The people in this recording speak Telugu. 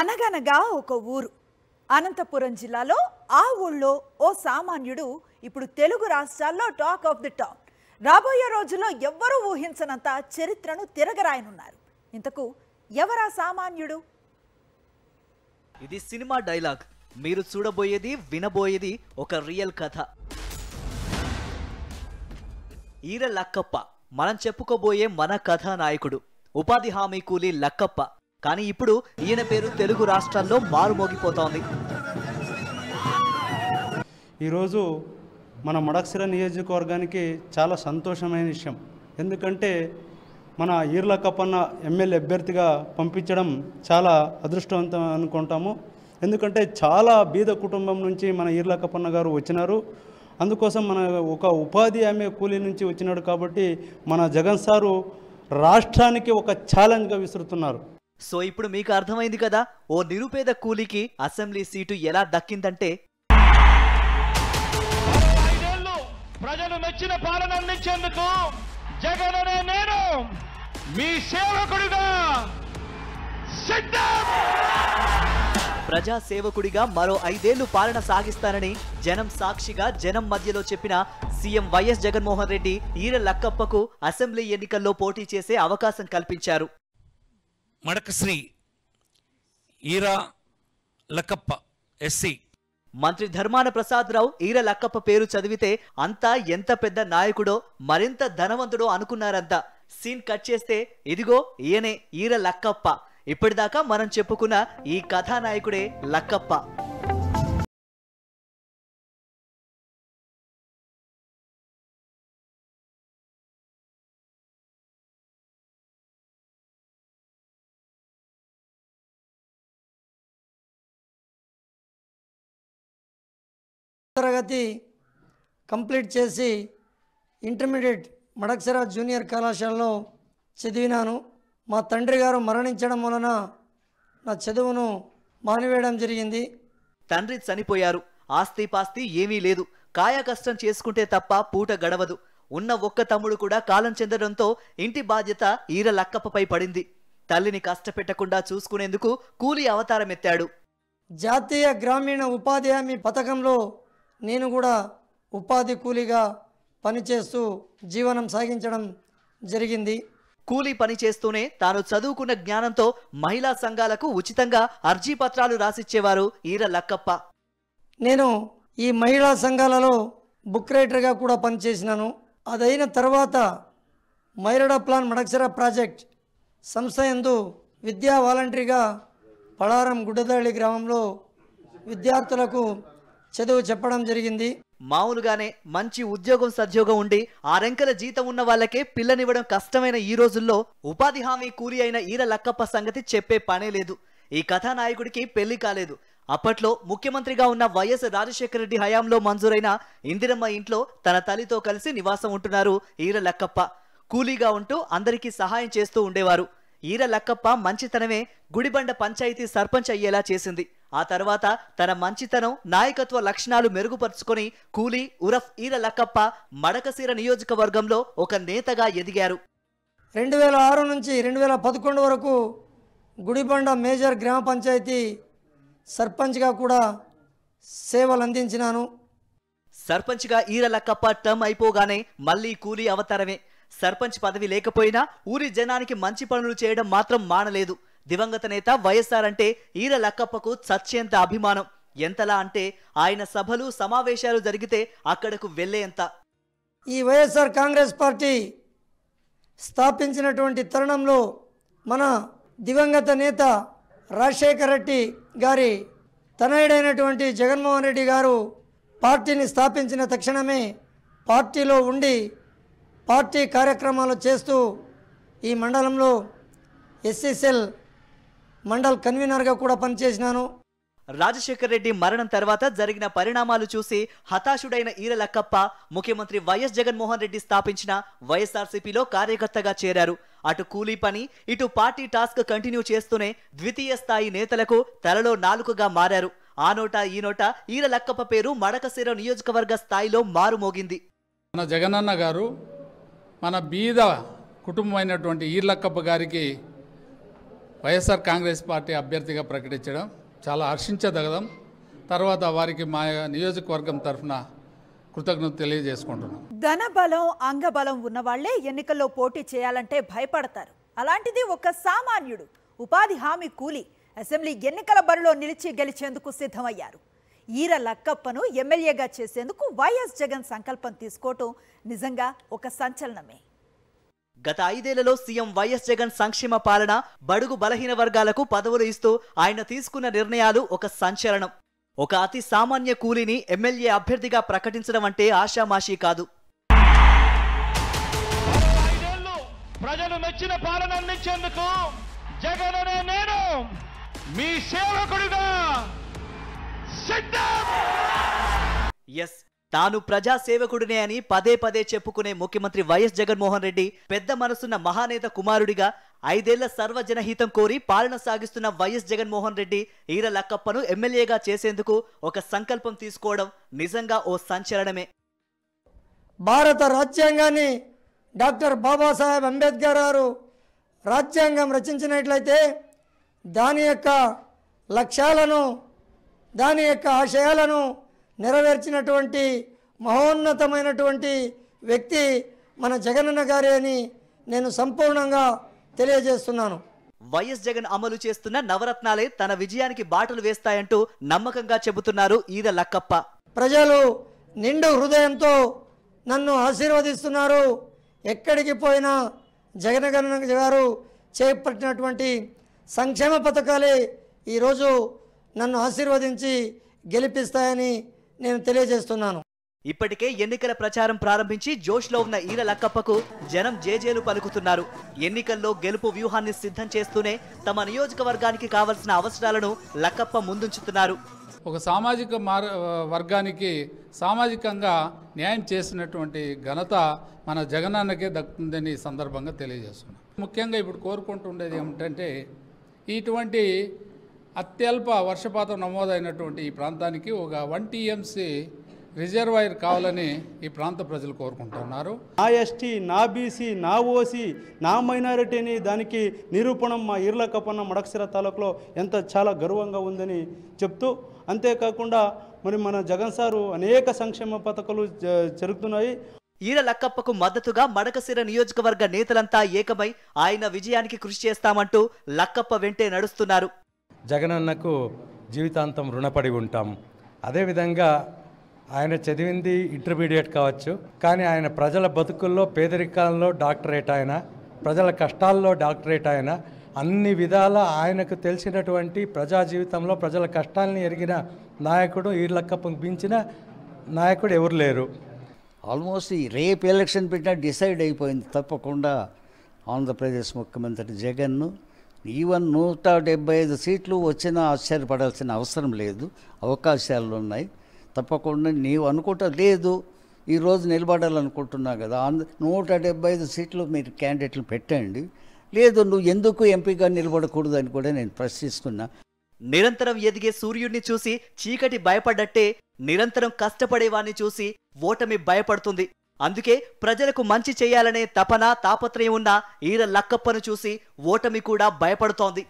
అనగనగా ఒక ఊరు అనంతపురం జిల్లాలో ఆ ఊళ్ళో ఓ సామాన్యుడు ఇప్పుడు తెలుగు రాష్ట్రాల్లో టాక్ ఆఫ్ ది టౌన్ రాబోయే రోజుల్లో ఎవ్వరూ ఊహించనంత చరిత్రను తిరగరాయనున్నారు ఇంతకు ఎవరా సామాన్యుడు ఇది సినిమా డైలాగ్ మీరు చూడబోయేది వినబోయేది ఒక రియల్ కథ ఈర లక్కప్ప మనం చెప్పుకోబోయే మన కథానాయకుడు ఉపాధి హామీ కూలీ లక్కప్ప కానీ ఇప్పుడు ఈయన పేరు తెలుగు రాష్ట్రాల్లో మారుమోగిపోతోంది ఈరోజు మన మడక్సిర నియోజకవర్గానికి చాలా సంతోషమైన విషయం ఎందుకంటే మన ఈర్ల కప్పన్న ఎమ్మెల్యే అభ్యర్థిగా పంపించడం చాలా అదృష్టవంతం అనుకుంటాము ఎందుకంటే చాలా బీద కుటుంబం నుంచి మన ఈర్ల కప్పన్న గారు వచ్చినారు అందుకోసం మన ఒక ఉపాధి ఆమె కూలి నుంచి వచ్చినాడు కాబట్టి మన జగన్ సారు రాష్ట్రానికి ఒక ఛాలెంజ్గా విసురుతున్నారు సో ఇప్పుడు మీకు అర్థమైంది కదా ఓ నిరుపేద కూలికి అసెంబ్లీ సీటు ఎలా దక్కిందంటే ప్రజలు మెచ్చిన పాలన అందించేందుకు జగన్ అనే నేను మీ సేవకుడిగా ప్రజా సేవకుడిగా మరో ఐదేళ్లు పాలన సాగిస్తానని జనం సాక్షిగా జనం మధ్యలో చెప్పిన సీఎం వైఎస్ జగన్మోహన్ రెడ్డి ఈర లక్కప్పకు అసెంబ్లీ ఎన్నికల్లో పోటీ చేసే అవకాశం కల్పించారు మడకశ్రీ ఈరా లకప్ప ఎస్సి మంత్రి ధర్మాన ప్రసాదరావు ఈర లక్కప్ప పేరు చదివితే అంతా ఎంత పెద్ద నాయకుడో మరింత ధనవంతుడో అనుకున్నారంతా సీన్ కట్ చేస్తే ఇదిగో ఈయనే ఈర లక్కప్ప ఇప్పటిదాకా మనం చెప్పుకున్న ఈ కథానాయకుడే లక్కప్ప తరగతి కంప్లీట్ చేసి ఇంటర్మీడియట్ మడక్సరా జూనియర్ కళాశాలలో చదివినాను మా తండ్రి గారు మరణించడం వలన నా చదువును మానివేయడం జరిగింది తండ్రి చనిపోయారు ఆస్తి పాస్తి ఏమీ లేదు కాయ కష్టం చేసుకుంటే తప్ప పూట గడవదు ఉన్న ఒక్క తమ్ముడు కూడా కాలం చెందడంతో ఇంటి బాధ్యత ఈర లక్కప్పపై పడింది తల్లిని కష్టపెట్టకుండా చూసుకునేందుకు కూలీ అవతారమెత్తాడు జాతీయ గ్రామీణ ఉపాధి హామీ పథకంలో నేను కూడా ఉపాధి కూలీగా పనిచేస్తూ జీవనం సాగించడం జరిగింది కూలీ పని చేస్తూనే తాను చదువుకున్న జ్ఞానంతో మహిళా సంఘాలకు ఉచితంగా అర్జీ పత్రాలు రాసిచ్చేవారు ఈర లక్కప్ప నేను ఈ మహిళా సంఘాలలో బుక్ రైటర్గా కూడా పనిచేసినాను అదైన తర్వాత మైరడ ప్లాన్ మడక్సర ప్రాజెక్ట్ సంస్థ ఎందు విద్యా వాలంటరీగా పడారం గుడ్డదాళి గ్రామంలో విద్యార్థులకు చదువు చెప్పడం జరిగింది మామూలుగానే మంచి ఉద్యోగం సద్యోగం ఉండి ఆరెంకల జీతం ఉన్న వాళ్ళకే పిల్లనివ్వడం కష్టమైన ఈ రోజుల్లో ఉపాధి హామీ కూలి అయిన ఈర లక్కప్ప సంగతి చెప్పే పనే లేదు ఈ కథానాయకుడికి పెళ్లి కాలేదు అప్పట్లో ముఖ్యమంత్రిగా ఉన్న వైఎస్ రాజశేఖర రెడ్డి హయాంలో మంజూరైన ఇందిరమ్మ ఇంట్లో తన తల్లితో కలిసి నివాసం ఉంటున్నారు ఈర లక్కప్ప కూలీగా ఉంటూ అందరికీ సహాయం చేస్తూ ఉండేవారు ఈర లక్కప్ప మంచితనమే గుడిబండ పంచాయతీ సర్పంచ్ అయ్యేలా చేసింది ఆ తర్వాత తన మంచితనం నాయకత్వ లక్షణాలు మెరుగుపరుచుకొని కూలీ ఉరఫ్ ఈర లక్కప్ప మడకసీర నియోజకవర్గంలో ఒక నేతగా ఎదిగారు రెండు వేల ఆరు నుంచి రెండు వేల పదకొండు వరకు గుడిబండ మేజర్ గ్రామ పంచాయతీ సర్పంచ్గా కూడా సేవలు అందించినాను సర్పంచ్గా ఈర లక్కప్ప టర్మ్ అయిపోగానే మళ్ళీ కూలీ అవతారమే సర్పంచ్ పదవి లేకపోయినా ఊరి జనానికి మంచి పనులు చేయడం మాత్రం మానలేదు దివంగత నేత వైఎస్ఆర్ అంటే ఈర లక్కప్పకు చచ్చేంత అభిమానం ఎంతలా అంటే ఆయన సభలు సమావేశాలు జరిగితే అక్కడకు వెళ్ళేంత ఈ వైఎస్ఆర్ కాంగ్రెస్ పార్టీ స్థాపించినటువంటి తరుణంలో మన దివంగత నేత రాజశేఖర రెడ్డి గారి తనయుడైనటువంటి జగన్మోహన్ రెడ్డి గారు పార్టీని స్థాపించిన తక్షణమే పార్టీలో ఉండి పార్టీ కార్యక్రమాలు చేస్తూ ఈ మండలంలో ఎస్ఎస్ఎల్ మండల్ కన్వీనర్గా కూడా పనిచేసినాను రాజశేఖర్ రెడ్డి మరణం తర్వాత జరిగిన పరిణామాలు చూసి హతాశుడైన ఈరలక్కప్ప ముఖ్యమంత్రి వైఎస్ జగన్మోహన్ రెడ్డి స్థాపించిన వైఎస్ఆర్సీపీలో కార్యకర్తగా చేరారు అటు కూలీ పని ఇటు పార్టీ టాస్క్ కంటిన్యూ చేస్తూనే ద్వితీయ స్థాయి నేతలకు తలలో నాలుకగా మారారు ఆ నోట ఈ నోట ఈరలక్కప్ప పేరు మడకశిర నియోజకవర్గ స్థాయిలో మారుమోగింది మన జగనన్న గారు మన బీద కుటుంబమైనటువంటి ఈర్లక్కప్ప గారికి వైఎస్ఆర్ కాంగ్రెస్ పార్టీ అభ్యర్థిగా ప్రకటించడం చాలా హర్షించదగదాం తర్వాత వారికి మా నియోజకవర్గం తరఫున కృతజ్ఞత తెలియజేసుకుంటున్నాం ధనబలం అంగబలం ఉన్నవాళ్లే ఎన్నికల్లో పోటీ చేయాలంటే భయపడతారు అలాంటిది ఒక సామాన్యుడు ఉపాధి హామీ కూలి అసెంబ్లీ ఎన్నికల బరిలో నిలిచి గెలిచేందుకు సిద్ధమయ్యారు ఈర లక్కప్పను ఎమ్మెల్యేగా చేసేందుకు వైఎస్ జగన్ సంకల్పం తీసుకోవటం నిజంగా ఒక సంచలనమే గత ఐదేళ్లలో సీఎం వైఎస్ జగన్ సంక్షేమ పాలన బడుగు బలహీన వర్గాలకు పదవులు ఇస్తూ ఆయన తీసుకున్న నిర్ణయాలు ఒక సంచలనం ఒక అతి సామాన్య కూలీని ఎమ్మెల్యే అభ్యర్థిగా ప్రకటించడం అంటే ఆషామాషీ కాదు ప్రజలు మెచ్చిన పాలన అందించేందుకు జగన్ నేను మీ సేవకుడిగా ఎస్ తాను ప్రజాసేవకుడినే అని పదే పదే చెప్పుకునే ముఖ్యమంత్రి వైఎస్ జగన్మోహన్ రెడ్డి పెద్ద మనసున్న మహానేత కుమారుడిగా ఐదేళ్ల సర్వజనహితం కోరి పాలన సాగిస్తున్న వైఎస్ జగన్మోహన్ రెడ్డి ఈర లక్కప్పను ఎమ్మెల్యేగా చేసేందుకు ఒక సంకల్పం తీసుకోవడం నిజంగా ఓ సంచలనమే భారత రాజ్యాంగాన్ని డాక్టర్ బాబాసాహెబ్ అంబేద్కర్ గారు రాజ్యాంగం రచించినట్లయితే దాని యొక్క లక్ష్యాలను దాని యొక్క ఆశయాలను నెరవేర్చినటువంటి మహోన్నతమైనటువంటి వ్యక్తి మన జగనన్న గారే అని నేను సంపూర్ణంగా తెలియజేస్తున్నాను వైఎస్ జగన్ అమలు చేస్తున్న నవరత్నాలే తన విజయానికి బాటలు వేస్తాయంటూ నమ్మకంగా చెబుతున్నారు ఈద లక్కప్ప ప్రజలు నిండు హృదయంతో నన్ను ఆశీర్వదిస్తున్నారు ఎక్కడికి పోయినా జగన్ గారు చేపట్టినటువంటి సంక్షేమ పథకాలే ఈరోజు నన్ను ఆశీర్వదించి గెలిపిస్తాయని నేను తెలియజేస్తున్నాను ఇప్పటికే ఎన్నికల ప్రచారం ప్రారంభించి జోష్లో ఉన్న ఈల లక్కప్పకు జనం జేజేలు పలుకుతున్నారు ఎన్నికల్లో గెలుపు వ్యూహాన్ని సిద్ధం చేస్తూనే తమ నియోజకవర్గానికి కావలసిన అవసరాలను లక్కప్ప ముందుంచుతున్నారు ఒక సామాజిక మార్ వర్గానికి సామాజికంగా న్యాయం చేసినటువంటి ఘనత మన జగనాన్నకే దక్కుతుందని సందర్భంగా తెలియజేస్తున్నాం ముఖ్యంగా ఇప్పుడు కోరుకుంటుండేది ఏమిటంటే ఇటువంటి అత్యల్ప వర్షపాతం నమోదైనటువంటి ఈ ప్రాంతానికి ఒక వన్ టీఎంసీ రిజర్వాయర్ కావాలని ఈ ప్రాంత ప్రజలు కోరుకుంటున్నారు నా ఎస్టీ నా బీసీ నా ఓసీ నా మైనారిటీ అని దానికి నిరూపణం మా ఇర్ల కప్పన్న మడక్సిర తాలూకులో ఎంత చాలా గర్వంగా ఉందని చెప్తూ అంతేకాకుండా మరి మన జగన్ సారు అనేక సంక్షేమ పథకాలు జరుగుతున్నాయి ఈర లక్కప్పకు మద్దతుగా మడకసిర నియోజకవర్గ నేతలంతా ఏకమై ఆయన విజయానికి కృషి చేస్తామంటూ లక్కప్ప వెంటే నడుస్తున్నారు జగనన్నకు జీవితాంతం రుణపడి ఉంటాం అదేవిధంగా ఆయన చదివింది ఇంటర్మీడియట్ కావచ్చు కానీ ఆయన ప్రజల బతుకుల్లో పేదరికాలలో డాక్టరేట్ ఆయన ప్రజల కష్టాల్లో డాక్టరేట్ ఆయన అన్ని విధాల ఆయనకు తెలిసినటువంటి ప్రజా జీవితంలో ప్రజల కష్టాలని ఎరిగిన నాయకుడు ఈళ్ళక్క పంపించిన నాయకుడు ఎవరు లేరు ఆల్మోస్ట్ ఈ రేపు ఎలక్షన్ పెట్టినా డిసైడ్ అయిపోయింది తప్పకుండా ఆంధ్రప్రదేశ్ ముఖ్యమంత్రి జగన్ను ఈవెన్ నూట డెబ్బై ఐదు సీట్లు వచ్చినా ఆశ్చర్యపడాల్సిన అవసరం లేదు అవకాశాలు ఉన్నాయి తప్పకుండా నీవు అనుకుంట లేదు ఈరోజు నిలబడాలనుకుంటున్నావు కదా అందు నూట డెబ్బై ఐదు సీట్లు మీరు క్యాండిడేట్లు పెట్టండి లేదు నువ్వు ఎందుకు ఎంపీగా నిలబడకూడదు అని కూడా నేను ప్రశ్నిస్తున్నా నిరంతరం ఎదిగే సూర్యుడిని చూసి చీకటి భయపడ్డట్టే నిరంతరం కష్టపడేవాణ్ణి చూసి ఓటమి భయపడుతుంది అందుకే ప్రజలకు మంచి చేయాలనే తపన తాపత్రయం ఉన్న ఈర లక్కప్పను చూసి ఓటమి కూడా భయపడుతోంది